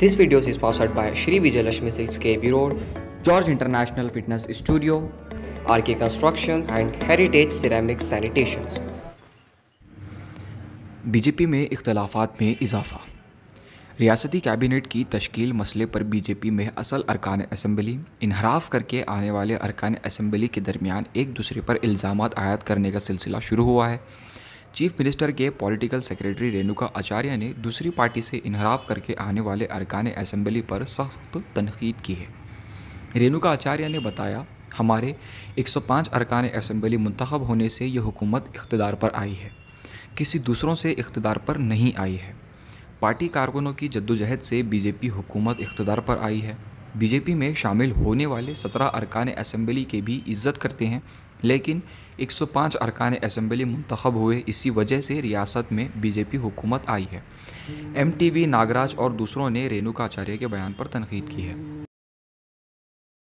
this video is powered by Shri Vijayalakshmi silks K bureau George international fitness studio R K construction and heritage ceramic sanitation BJP में इख्तलाफात में इजाफा रियासती cabinet की तश्कील मसले पर बीजेपी में असल अरकान इसम्बली इनहराफ करके आने वाले अरकान इसम्बली के दरमियान एक दूसरे पर इल्ज़ाम आयद करने का सिलसिला शुरू हुआ है चीफ मिनिस्टर के पॉलिटिकल सेक्रेटरी रेणुका आचार्य ने दूसरी पार्टी से इनहराफ करके आने वाले अरकान असम्बली पर सख्त तनकीद की है रेणुका आचार्य ने बताया हमारे 105 अरकान असम्बली मंतखब होने से ये हुकूमत इकतदार पर आई है किसी दूसरों से इकतदार पर नहीं आई है पार्टी कारकुनों की जद्दोजहद से बीजेपी हुकूमत इकतदार पर आई है बीजेपी में शामिल होने वाले सत्रह अरकान असम्बली के भी इज्जत करते हैं लेकिन 105 अरकान असम्बली मंतखब हुए इसी वजह से रियासत में बीजेपी हुकूमत आई है एम नागराज और दूसरों ने रेणुकाचार्य के बयान पर तनकीद की है